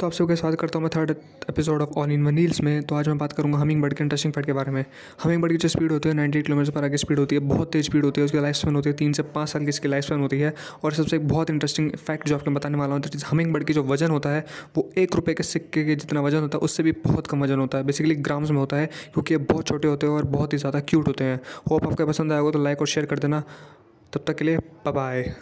तो आप सबके साथ करता हूँ मैं third episode of all in one reels में तो आज मैं बात करूँगा हमिंग बर्ड के इंटरेस्टिंग फैक्ट के बारे में हमिंग बर्ड की जो स्पीड होती है नाइन्टी किलोमीटर पर आगे स्पीड होती है बहुत तेज स्पीड होती है उसकी लाइफ स्पैन होती है तीन से पाँच साल की इसकी लाइफ स्पैन होती है और सबसे एक बहुत इंटरेस्टिंग फैक्ट जो आपको बताने वाला हूँ हमिंग बर्ड की जो वजन होता है वो एक रुपये के सिक्के के जितना वजन होता है उससे भी बहुत कम वजन होता है बेसिकली ग्राम्स में होता है क्योंकि ये बहुत छोटे होते हैं और बहुत ही ज़्यादा क्यूट होते हैं होप आपको पसंद आएगा तो लाइक और शेयर कर देना तब तक के लिए बाय